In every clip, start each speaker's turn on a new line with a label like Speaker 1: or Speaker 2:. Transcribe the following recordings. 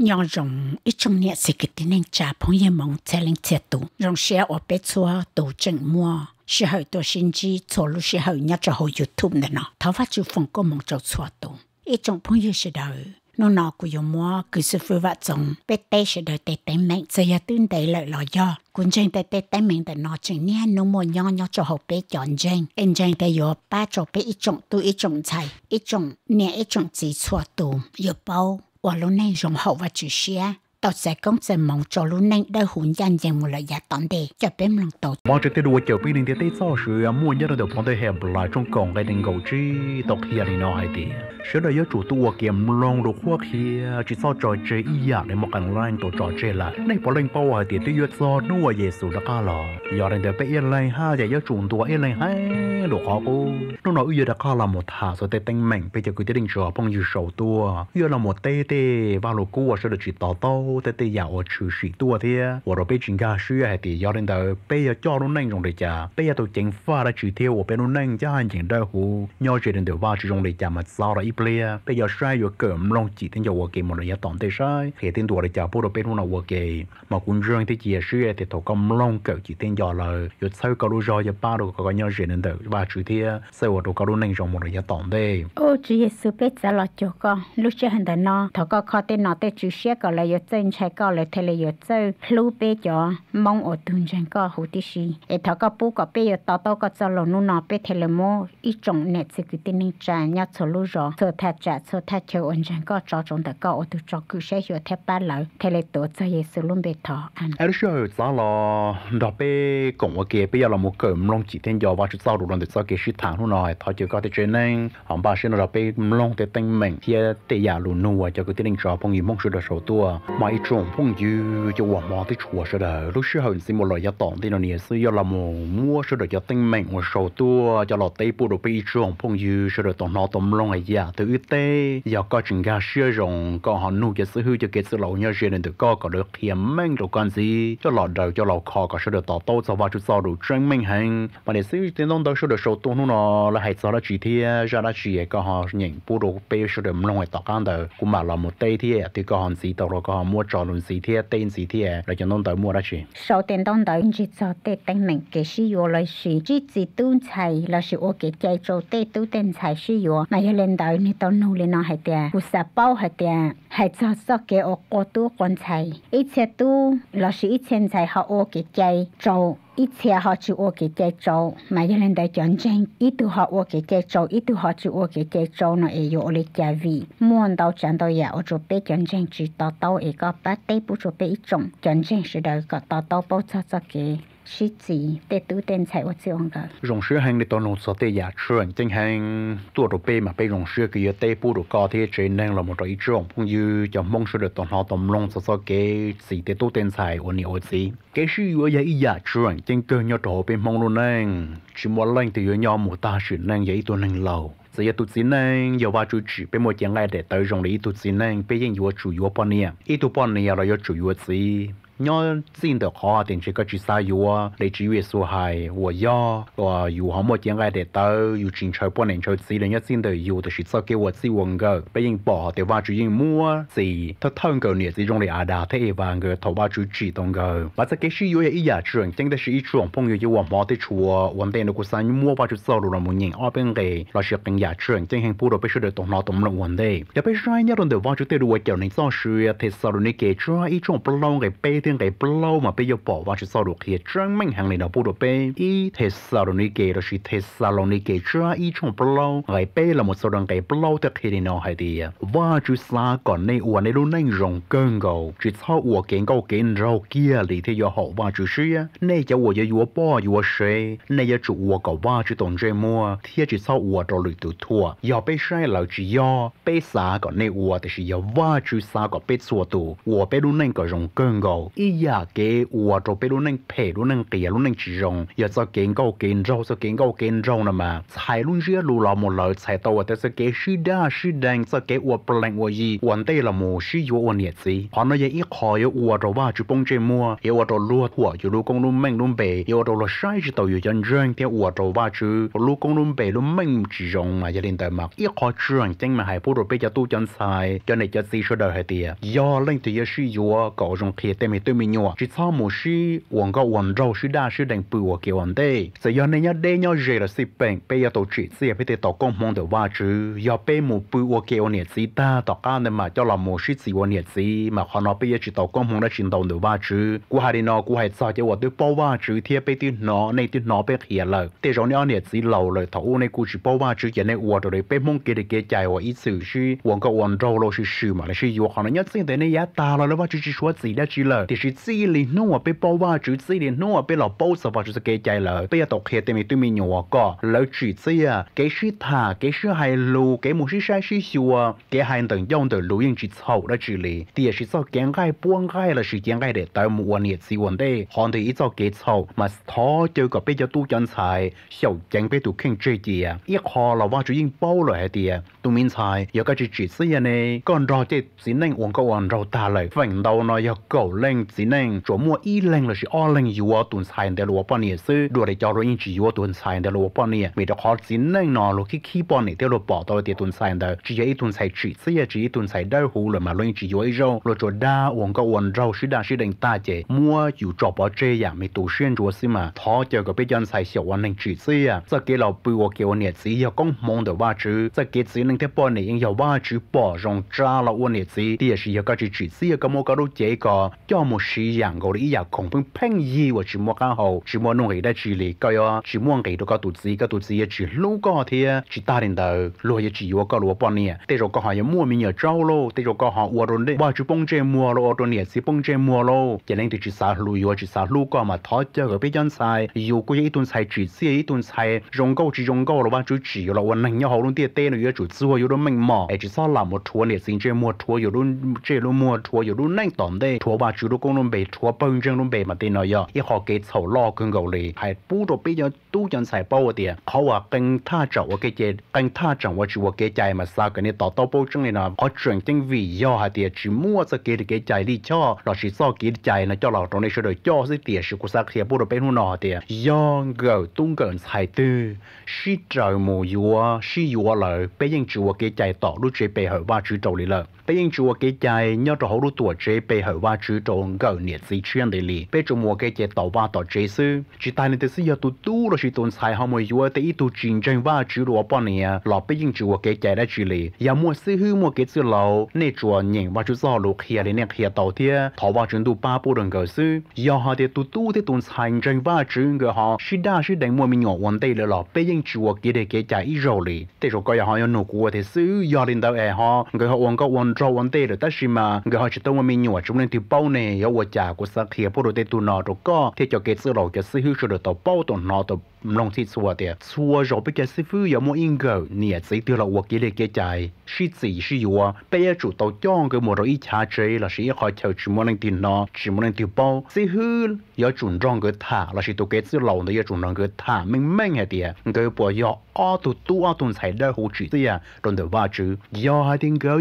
Speaker 1: nhỏ rồng ít trong nhẹ sẽ kịch tin anh cha phong yên mong thế linh thiệt tụ rồng xe ở bé chua tổ chân mua sẽ hậu tổ sinh chi chỗ lúc sẽ hậu nhá cho hồi youtube nè nó tháo phát chú phong có mong cho chua tụ ít trong phong yên sẽ đời nó nó của yêu mua cứ sự phu vợ chồng bé tê sẽ đời tê tê mạnh sẽ ya tin tê lợi lo do cuốn chân tê tê tê mạnh tê nó chân nha nó mua nhỏ nhỏ cho hậu bé chọn chân em chân tê yo ba cho bé ít trong tu ít trong chạy ít trong nè ít trong chỉ chua tụ yo bao 我老内真好委就耶！tàu sẽ không sẽ mong cho lúc nãy đã hùn dàn dàn một lời giá tỏn đề cho bếm lòng tàu.
Speaker 2: Mà trước tiên đùa chờ bí đình thì tế sau sự mua nhớ được phong tế hẹp lại trong cổng cái đình gầu chi tộc hiền thì nó hay thì. Sẽ đời yếu chủ tù kiềm lòng đồ khoa khi chỉ sao trò chế y giả để một cảnh lan tổ trò chế lại này bỏ lên bao hay thì tế yếu do nua dễ sử đã ca lò. Giờ đến đời bé yên lên ha dạy yếu chủ tù yên lên hay đồ khó cô. Nó nói yếu đã ca là một thả rồi tế tinh mệnh bây giờ cứ tế đình trở phong dư sầu tù. Yếu là một tê tê và lô cua sẽ được chỉ tỏ tàu thế thì giờ ở chữ sĩ tua thì ô rồi bây chính cả sư hay thì giờ đến đó bây giờ cho luôn nâng trong đấy chả bây giờ tôi chính pha ra chữ theo ô bên luôn nâng cha hành trình đâu hồ, nhớ chuyện đến đó vào chữ trong đấy chả mà sao ra ít lea bây giờ sai rồi cơm long chỉ tên giờ ô kì một là giờ tạm sai thì tên tuổi đấy chả bố rồi bên nó là ô kì mà cũng riêng thì chỉ sư thì thầu công long cỡ chỉ tên giờ là giờ sau có lúc rồi giờ ba đồ có nhớ chuyện đến đó vào chữ thì sau ô đồ có luôn nâng trong một là giờ tạm thế
Speaker 1: ô chỉ sư biết sao là chỗ con lúc chưa hình đó nó thầu có khó tên nó tên chữ sẽ có là giờ lên chạy có lại thay lại giờ lưu bê cho mong ở tuần chân có hữu tí gì ở thọ có bù có bê giờ tao tao có cho lò nu nọ bê thay lại mô ít trồng nẹt sự cứ tin nên trả nhau cho lưu rõ cho thay trả cho thay chờ ổn chân có cho trong tất cả ở tu cho cứ sẽ giờ thay ba lỡ thay lại tổ cho giờ sự luôn bê
Speaker 2: thọ ăn ở đó giờ là đó bê cũng ok bây giờ là một cỡ mông chỉ tên giờ và chúng sau đủ lần được sau cái sự thẳng luôn rồi thọ chỉ có thể trở nên ông bà sẽ là bê mông để tên mình thì để giả luôn nuôi cho cái tin nên cho phong gì mong sự được sổ tua mọi 一种朋友就我妈的出事的，那时候是我老爷当的那年是要那么么事的，要等命我手多，要老逮捕的被一种朋友是的，当那当弄一下，都一逮，要搞人家使用，刚好弄些时候就给是老娘些人的搞搞的天命的关系，要老 đầu 要老靠搞是的，到到早晚就早都证明很，把那时候天弄到是的手多弄了，那还早了几天，让那几个刚好人不都被是的弄一大干的，我买了么逮天，对刚好知道了刚好么。mua trò luôn gì thế tên gì thế rồi cho nông tới mua đó chị
Speaker 1: sau tên đông tới chỉ cho tên tên mình cái sử dụng là sử chỉ chỉ tu chạy là sử ô cái chạy cho tên tu tên chạy sử dụng mà hiện lên tới ni tao nô lên nó hay tiền cú sa bao hay tiền hay cho cho cái ô cô tu con chạy ít xe tu là sử ít xe chạy họ ô cái chạy cho 一切好就我给在做，买个人在讲真，一度好我给在做，一度好就我给在做呢，也有我的价位。摸到讲到也，我就被讲真知道到一个把对不就被一种讲真是的个到到包擦擦给。sĩ chỉ để tu tên chạy ô trường ngờ
Speaker 2: rồng sữa hàng để tao nông sở tây giả chuyện chính hàng tua đồ bê mà bê rồng sữa cái yếu tây bu đồ cao thế trên nên là một cái trường cũng như cho mong sữa được tao họ tầm long sở sở cái gì để tu tên chạy ô nhiều gì cái sự yếu giả ý giả chuyện chính cơ nhau đồ bê mong luôn năng chỉ muốn lên thì yếu nhau một ta chuyện năng giấy tu năng lâu sự yếu tu sĩ năng yếu ba chủ chỉ bên một chẳng ai để tới rồng lý tu sĩ năng bên những yếu chủ yếu bao nhiêu ít bao nhiêu là yếu chủ yếu gì nhớ xin được họ tiền chỉ có chỉ sao yêu để chỉ về số hai và yo và yêu họ một tiếng ai để tới yêu chính chơi bọn nên chơi gì là nhớ xin được yêu thì chỉ sao kêu vật gì quần gờ bây giờ bỏ thì ba chú yên mua gì thật thân cầu nhiệt gì trong này à đã thế và người thầu ba chú chỉ đồng cơ. và sẽ cái sự yêu ấy giả trường chính là sự trường phong yêu yêu hoàng họ thì chùa hoàng nó được cuộc sống mua ba chú sau rồi là một nhìn ở bên cái là sự kinh giả trường chính hàng phụ đồ bây giờ được tổng nó tổng lượng hoàng đây để bây giờ nhớ rồi được ba chú tiêu được kiểu này sau sự thì sau đó này kể cho ít trường phong cái bây tiếng cái blow mà bây giờ bỏ vào chỉ sau được khi trang mình hàng này nó bù được bê ý Thessalonike đó chỉ Thessalonike chưa ý trong blow cái bê là một số đơn cái blow tức khi này nó hay đi và chú xa còn này uổng này luôn nên rồng cơn gầu chỉ sau uổng kiến gầu kiến rau kia thì thế giờ họ và chú sĩ này cho uổng giờ uổng bỏ uổng sĩ này giờ chủ uổng cầu và chú tổng chơi mua thì chỉ sau uổng rồi lụi tụt thua giờ bây sai là chỉ do bây xa còn này uổng thì chỉ giờ và chú xa còn bê xua tụ uổng bây luôn nên có rồng cơn gầu ý giờ cái rồi bây lúc nãy phê lúc nãy tiền lúc nãy chỉ rong giờ cho kiến câu kiến rau cho kiến câu kiến rau nè mà xài luôn chưa lù lò một lời xài tàu tới cái sư đa sư đang cho cái ủa plan ủa gì ổn đây là một sư ủa ổn gì họ nói vậy ít khó yếu rồi ba chú bông chơi mua yếu rồi lúa ủa chú lúa công luôn bể yếu rồi là sai chú tàu yếu chân răng theo ủa rồi ba chú lúa công luôn bể luôn mạnh chỉ rong mà gia đình tại mặt ít khó trường chân mà hai phụ rồi bây giờ tu chân xài cho này cho gì số đời hay tiền do lên từ giờ sư ủa cậu dùng kia tem tôi mình nhỏ chỉ sau một sĩ uống có uống rau sĩ đa sĩ đánh bùa của kiểu uống tê sự do này nhá đây nhau dễ là sĩ bệnh bây giờ tổ chức sĩ bây giờ tổ công mong được ba chữ do bây một bùa của kiểu nhiệt sĩ ta tổ cá nên mà cho là một sĩ sĩ của nhiệt sĩ mà họ nó bây giờ chỉ tổ công mong đã chỉ đầu được ba chữ của hai đi nó của hai sao cho tôi tôi bao ba chữ thì bây tôi nó này tôi nó bây hiện lời thế rồi nhau nhiệt sĩ lâu rồi thấu này của chỉ bao ba chữ giờ này uống rồi bây mong cái để kia chạy hoặc ít sự sĩ uống có uống rau rồi sĩ sĩ mà là sĩ uống họ nó nhất sinh thế này giá ta rồi nó ba chữ chỉ số gì đó chỉ lời thì chỉ chỉ li nó bị bao vây chỉ chỉ li nó bị lọ bao sợ vào chỉ cái chạy lợ bây giờ tộc hiện tại mình tụi mình nhỏ có lỡ chỉ chỉ à cái sự thà cái sự hay lu cái một sự sai sự à cái hành động dòng từ lu yên chỉ sau đó chỉ li thì chỉ sau gian cái buông cái là sự gian cái để tới một quan hệ sự vấn đề hoàn thì ít sau cái sau mà thọ chơi có bây giờ tu chân xài sau chẳng bây giờ kinh chơi gì à ít họ là vào chỉ yên bao rồi thì tụi mình xài giờ cái chỉ chỉ này còn rồi thì xin anh uống cái uống rau ta lại phản đầu nó giờ cầu lên leng chỉ nên chỗ mua y leng là chỉ o leng yếu tuần sai để lúa bọn nè sư đuổi để cho rồi in chỉ yếu tuần sai để lúa bọn nè vì đó khó chỉ nên nó lúa khi khi bọn nè để lúa bỏ tao để tuần sai đó chỉ yếu tuần sai chỉ sư chỉ tuần sai đâu hú rồi mà lúa chỉ yếu rồi lo cho đa uống cái uống rau sư đa sư đánh ta chế mua yếu cho bỏ chế ya mình tu xuyên chúa sư mà thọ cho cái bây giờ sai sửa uống leng chỉ sư à giờ cái lò bự uống kêu nè chỉ yếu công mong được ba chữ giờ cái chỉ nên thế bọn nè nhưng yếu ba chữ bỏ rong cha là uống nè chỉ thì là chỉ yếu cái chỉ chỉ sư cái mua cái đồ chế có cho một sĩ dạng gọi là dạng không phân phân gì và chỉ mua căn hộ chỉ mua nông hệ đã chỉ lì cái đó chỉ mua cái đó có tụt gì cái tụt ý chỉ lũ có thì chỉ ta đến đầu lúa chỉ có lúa bao nhiêu tây rồi có họ mua mình nhờ trâu lô tây rồi có họ uo rồi đấy bao chú bông chơi mua lô rồi nhỉ chỉ bông chơi mua lô Giờ nên tụi chỉ xả lùi và chỉ xả lũ có mà thọ chơi ở bên chân sai dù có ít tuần sai chỉ xí ít tuần sai rong câu chỉ rong câu rồi bao chú chỉ rồi quanh nành nhau luôn tiền tên rồi chú xua rồi mình mà chỉ sao làm một thua nhỉ xin chơi mua thua rồi chơi luôn mua thua rồi nhanh tóm đây thua bao chú công luôn bị chúa bông chân luôn bị mà tin nó giờ ít họ cái sầu lo cưng gầu lì hay bù đồ bây giờ tu chân xài bao tiền họ à cưng tha chậu cái chế cưng tha chậu và chúa cái chạy mà sao cái này tao tao bao chân này nó họ chuyển chính vì do hay tiền chỉ mua cho cái cái chạy đi cho nó chỉ so cái chạy nó cho là trong này sửa đổi cho cái tiền sự của sao thì bù đồ bên hôn nó tiền do gầu tung gần xài tư sĩ trời mù yua sĩ yua lợi bây giờ chúa cái chạy tao lúc chế bề hở ba chữ trầu lì lợi bây giờ chúa cái chạy nhớ trầu hậu lúc tuổi chế bề hở qua chữ trầu trong gạo nhiệt sĩ chuyên đề lì bây giờ mùa cái chế tàu và tàu chế sư chỉ tại nơi tới giờ tu tu là chỉ tồn sai hôm mới vừa tới tu chiến tranh và chữ đồ bọn nè, lọ bây giờ chữ cái chế đã chỉ lì giờ mùa sư hư mùa cái chữ lâu nên chùa nhìn và chú gió lục kia đến nè kia tàu thia thọ ba chúng tu ba bộ đường gạo sư giờ họ để tu tu để tồn sai tranh và chữ người họ sĩ đa sĩ đánh mùa mình nhỏ vấn đề là lọ bây giờ chữ cái để cái chế ít rồi lì tới rồi coi họ nô của thế sư giờ đến đâu e họ người họ uống có uống trâu vấn đề rồi tất nhiên mà người họ chỉ tông mình nhỏ chúng lên từ bao này ยาวจากกสศลเขียผู้รดยเตตุนอตวก็เที่จเกิดสลอกจะซื้อชุดต่อเป้าตัวนอตัว lòng thịt xua tiệt xua rồi bây giờ sư phụ có một in gờ nè chỉ tiêu là uổng cái này cái trái sĩ chỉ sĩ bây giờ chủ tàu chọn cái một rồi ít chơi là sĩ họ chơi chỉ muốn lên tiền nó chỉ muốn lên tiêu bao sư phụ có chuẩn rong cái thả là sĩ tụ cái sư lâu nó có chuẩn cái thả mình mình hay tiệt cái bộ có ở tụ tụ ở tụ sai đó hữu chỉ tiệt rồi được ba chữ do hai tiếng gờ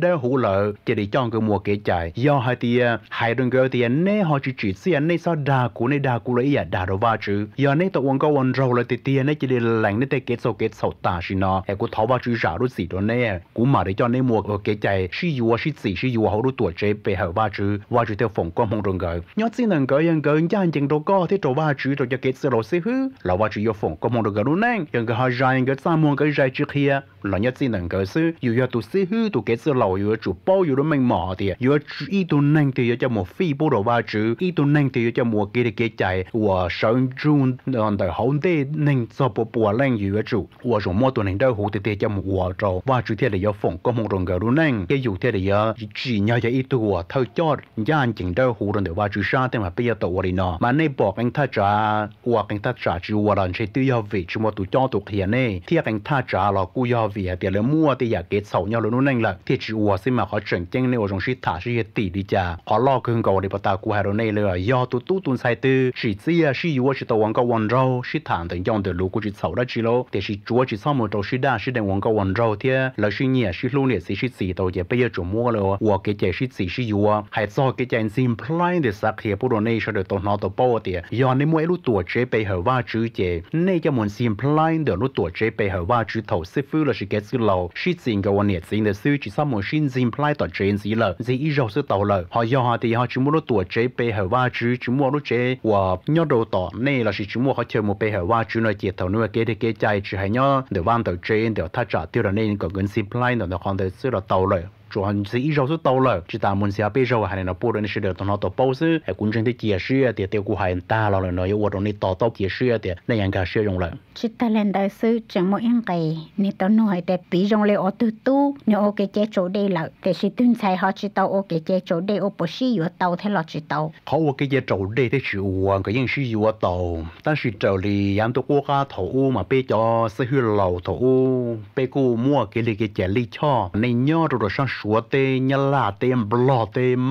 Speaker 2: đó hữu lợi chỉ để chọn cái một cái trái do hai tiệt hai đường gờ tiệt nè họ chỉ chỉ tiệt nè sao đa cú nè đa cú lấy à đa đồ ba chữ do nè tụ ก็วันเราเลยตีเตี้ยนี่จะเดินแหล่งนี่แต่เกศเกศตาชินะไอ้กูท้อว่าจุจ่ารู้สีตัวเนี่ยกูมาได้จอนในหมวกเกใจชิยัวชิสีชิยัวเขารู้ตัวเจไปเหว่าจือว่าจือเตฝงก็มองตรงเกยยอดสินังเกยยังเกยย่านจริงตัวก็ที่ตัวว่าจือตัวจะเกศเราสิฮึเราว่าจือยฝงก็มองตรงเกยรู้แน่ยังเกยหายใจยังเกยสามมองเกยใจจือเคียหลังยอดสินังเกยซื้ออยู่ยอดตัวสิฮึตัวเกศเราอยู่จุป้ออยู่ด้วยมันหมอเดียอยู่อีตัวนั่งเดียจะหมดฟีบุโรว่าจืออีตัวนั่งเดียจะหมดเกศเกใจว่าเชิงจูนนั่นเด hồng tê nên cho bộ bộ lên dự chủ và rồi mua tuần hành đâu hủ tê tê cho một quả trâu và chủ thế để do phòng có một đồng gạo luôn nên cái chủ thế để do chỉ nhau cho ít tuổi thâu cho gia anh chỉnh đâu hủ rồi để và chủ sa thêm mà bây giờ tàu đi nó mà nên bỏ anh ta trả và anh ta trả chỉ và lần sẽ tự do vị chỉ mua tụ cho tụ hiện này thì anh ta trả là cú do vị để lấy mua thì giờ kết sầu nhau luôn nên là thì chỉ và xin mà họ chuyển chân này và rồi sẽ thả sẽ tỷ đi cha họ lo cưng gạo để bắt ta cú hà rồi này là do tụ tụ tuần sai tư chỉ chỉ là chỉ vừa chỉ tàu anh có one râu lâu sĩ thản tận dòng từ lũ của chị sầu đã chị lâu thì sĩ chúa chị sau một trâu sĩ đa sĩ đang quảng cầu quảng râu thế là sĩ nhẹ sĩ lưu liệt sĩ sĩ sĩ tàu giờ bây giờ chủ mua rồi và cái chế sĩ sĩ sĩ vừa hay do cái chế sinh plan để sạc hiệp bộ đồ này cho được tàu nó tàu bao thì do nên mỗi lúc tuổi chế bây hở va chữ chế nên cho muốn sinh plan để lúc tuổi chế bây hở va chữ thầu sĩ phu là sĩ cái sĩ lâu sĩ xin cái quảng liệt xin để sĩ chỉ sau một xin xin plan tàu chế sĩ là gì ít rồi sĩ tàu là họ do họ thì họ chỉ muốn lúc tuổi chế bây hở va chữ chỉ muốn lúc chế và nhau đầu tỏ này là sĩ chỉ muốn họ chơi một bé hở qua chú nói chuyện thầu nuôi kế thì kế chạy chỉ hay nhớ để van tàu trên để thắt chặt tiêu là nên còn gần xin plane để còn để xưa là tàu rồi chủ hành sĩ rau số tàu lợ chỉ ta muốn xe bây giờ hàng nó bố đơn sự được nó tổ bao sư hay cũng trên thế chia sẻ thì tiêu của hàng ta là nó yêu đồ này tổ tổ chia sẻ thì nên hàng cả sử dụng lợ chỉ
Speaker 1: ta lên đại sư chẳng mỗi ăn cái nên tao nói hay đẹp bị dùng lệ ở tu tu nếu ok chế chỗ đây lợ để sự tuyên sai họ chỉ tao ok chế chỗ đây ô bố sĩ yêu tàu thế là chỉ tàu
Speaker 2: họ ok chế chỗ đây thế sự uống cái những sự yêu mua cái này cái chế lý cho nên nhau rồi sang số tê nhà là tê em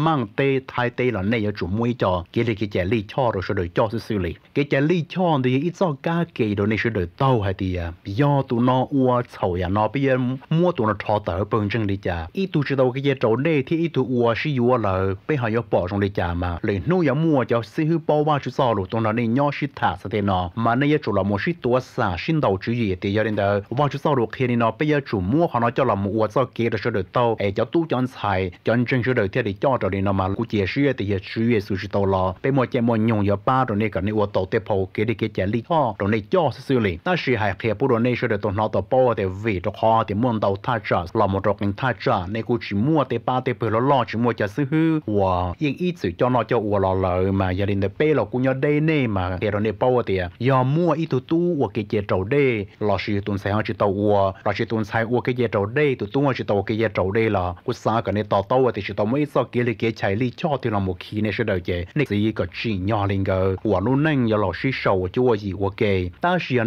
Speaker 2: mang tê thái tê là này ở chủ mũi cho cái này cái chè ly cho rồi sau đời cho xử lý cái chè ly cho thì ít do cá kỳ rồi này sau đời tàu hay thì do tụ nó ua sầu ya nó bây giờ mua tụ nó cho tờ bằng chân đi chả ít tụ chỉ đâu cái chè trộn đây thì ít tụ ua sử ua là bây giờ bỏ trong đi chả mà lấy nuôi ya mua cho sử hữu bao ba chữ sao rồi tụ nó này nhỏ sĩ thả sao nó mà này chủ là một sĩ tua xả sinh đầu chữ gì thì giờ đến đó ba chữ sao rồi khi nó bây giờ mua họ nó cho là mua sao kia rồi sau đời tàu ấy cho tu chọn xài chọn chân sửa đời thế thì cho rồi nó mà cũng chia sửa thì chia sửa sửa sửa tàu lo bây giờ chỉ muốn nhung giờ ba rồi này cái này ô tô tiếp hậu cái đi cái chỉ lý ho rồi này cho xử lý ta sửa hạt thì bù rồi này sửa được tàu nó tàu bao thì vì cho họ thì muốn tàu tha trả là một trong những tha trả này cũng chỉ mua thì ba thì bự nó lo chỉ mua cho sư hư và yên ít sự cho nó cho ô lò lợ mà gia đình thì bây là cũng nhớ đây này mà thì rồi này bao thì giờ mua ít tu tu và cái chỉ trầu đây là sửa tuần sai họ chỉ tàu và là sửa tuần sai và cái chỉ trầu đây tụi tu họ chỉ tàu cái chỉ trầu đây là là cú sa cái này tao tao thì chỉ tao mới sao kia là kia chạy li cho thì là một khi này sẽ đợi chế này gì cái chỉ nhỏ lên cái quả luôn nâng giờ là sĩ sầu chúa gì của kề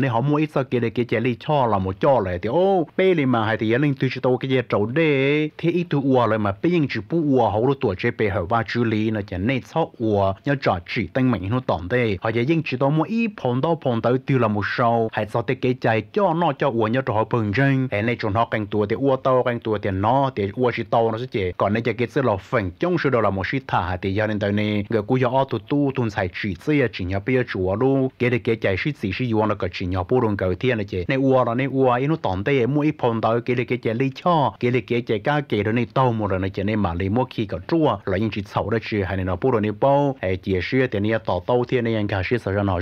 Speaker 2: này họ mới sao kia là kia chạy li cho là một cho lại thì ô bê li mà hay thì anh linh tôi chỉ tao cái gì trâu đê thế ít tôi uo rồi mà bây giờ chỉ bu uo hầu rồi tuổi chế bê hầu ba chú lý là chỉ này sao uo nhớ trả chỉ tăng mạnh nó tỏng đây họ chỉ riêng chỉ tao mỗi ít phong phong tới tiêu là một sầu hay sao thì cái chạy cho nó cho uo nhớ trả họ bừng rừng này chúng họ canh tuổi thì uo tao canh tuổi thì nó thì uo chỉ tàu nó sẽ còn nên chỉ cái sự là phần trong số đó là một sự thả thì gia đình tới này người cũ cho tu tu tuần sai chỉ chỉ chỉ nhà bây giờ luôn cái để cái chạy sự sự sự yuan là cái chỉ nhà luôn cái thiên này uo là này uo ấy nó tòn tây mua ít phong cái để cái chạy lý cho cái để cái chạy cá cái này tàu một rồi này này mà lấy mua khi cái chua là những chỉ sầu đó chỉ hay nó bù rồi này bao hay thì này tàu tàu thiên này anh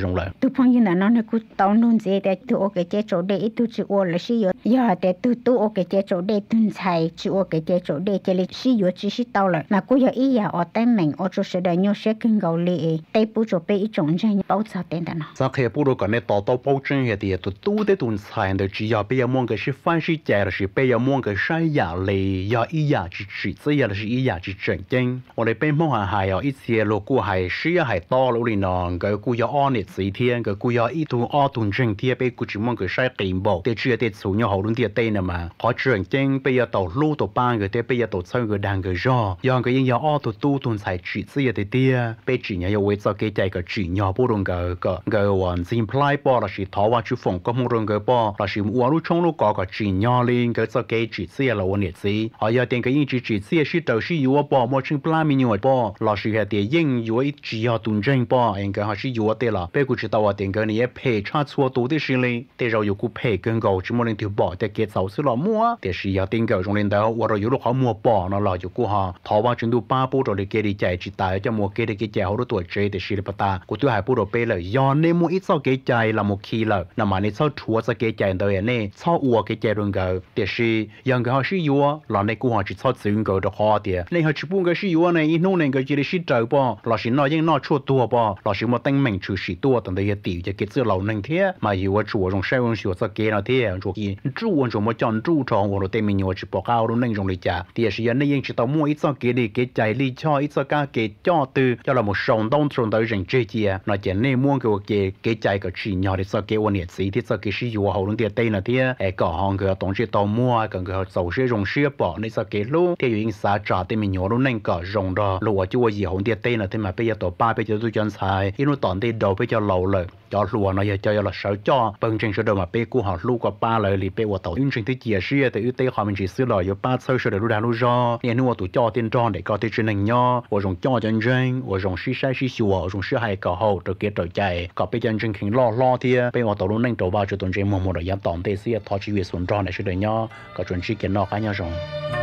Speaker 2: dùng lại
Speaker 1: tôi phong như là nó này cứ tàu luôn dễ để tôi cái chỗ để tôi chỉ uo là sự giờ giờ để tôi tôi cái chỗ để tuần sai chỉ uo cái chạy chỗ để chơi lịch sử yếu chỉ sĩ tàu lại là cô giờ ý giờ ở tay mình ở chỗ sẽ đại nhau sẽ kinh cầu lì tay bút chỗ bé ít trọng chân bao sao tiền đó
Speaker 2: sao khi bút đồ cái này tàu tàu bao chân hệ thì tụt tu để tụt sai được chỉ giờ bây giờ muốn cái sự phan sự chạy là sự bây giờ muốn cái sai giờ lì giờ ý giờ chỉ chỉ bây giờ là sự ý giờ chỉ chuyện chân ở đây bên mong hàng hải ở ít xe lô cô hải sĩ hải to lô lì nòng cái cô giờ on để sĩ thiên cái cô giờ ít tu o tuần chân thiên bây cô chỉ muốn cái sai kìm bộ để chưa để số nhau hậu luôn tiền tây nè mà có chuyện chân bây giờ tàu lô tàu ban cái tế bây giờ tổ chức người đang người rõ do người yên giờ ô tổ tu tuần sai chỉ chỉ giờ thì bây chỉ nhà yêu với cho cái chạy cái chỉ nhà bộ đồng cái cái cái hoàn xin play bỏ là chỉ tháo vào chú phòng có một đồng cái bỏ là chỉ mua lúc trong lúc có cái chỉ nhà lên cái cho cái chỉ chỉ là vấn đề gì họ nhà tiền cái yên chỉ chỉ chỉ chỉ đầu chỉ yêu bỏ mua chừng play mình yêu bỏ là chỉ cái tiền yên yêu ít chỉ yêu tuần chân bỏ anh cái họ chỉ yêu tiền là bây giờ chỉ tao tiền cái này phải cha chua tu đi xin lên để rồi yêu cũng phải cần cầu chỉ muốn lên thiếu bỏ để kết sáu sự là mua để chỉ yêu tiền cái trong lên đó và rồi yêu họ mua bỏ nó lo cho cô họ thọ ba chúng tôi ba bộ rồi kia đi chạy chỉ tại cho mua kia đi kia chạy họ tuổi chơi để xí bắt ta của tôi hai bộ rồi bây là do mua ít sau kia chạy là một khi là mà nên sau chúa sau kia chạy đời này sau uo kia chạy luôn gờ để xí yang cái họ xí uo là nên cô họ chỉ sau sử dụng được họ tiền nên họ chỉ buông cái xí này ít nô này cái chỉ để xí trời bỏ là xí nói những nó chua tua bỏ là xí mà tăng mình chữ xí tua tận đây tiểu cho cái chữ lâu nên thế mà uo chua trong sai uo sau nó thế rồi chỉ chua rồi mà chọn chua trong uo rồi tên mình chỉ bỏ cao luôn nên rồi cha thì sự nhân yên chỉ tao mua ít cho cái đi cái chạy đi cho ít cho cả cái cho từ cho là một sòng đông sòng tới rừng chơi chia nó chỉ nên mua cái cái cái chạy cái chỉ nhỏ để cho cái quan hệ gì thì cho cái sử dụng hậu luôn thì đây là thì cái cửa hàng cái đồng chí tao mua cái cái sầu sẽ dùng sữa bỏ để cho cái luôn thì yên xã trả thì mình nhỏ luôn nên cái rồng đó lúa chưa gì hậu thì đây là thì mà bây giờ tao ba bây giờ tôi chọn sai ít nó tòn thì đầu bây giờ lâu rồi cho lùa nó giờ cho là sáu cho bằng trình sửa đồ mà bê cu họ lu qua ba lời lì bê của tàu ứng trình thứ chia sẻ thì ưu tế họ mình chỉ sửa lời giờ ba sơ sửa đồ đàn lu do nên nuo tụ cho tiền tròn để có thể truyền hình nho và dùng cho chân chân và dùng xí sai xí sửa dùng sửa hai cả hậu trở kia trở chạy có bê chân chân khiến lo lo thì bê hoa tàu luôn nâng trầu vào cho tuần trên mùa mùa rồi dám tỏm tê xí thọ chỉ việc xuống tròn để sửa đồ nho có chuẩn chỉ kiến nó cá nhau rồi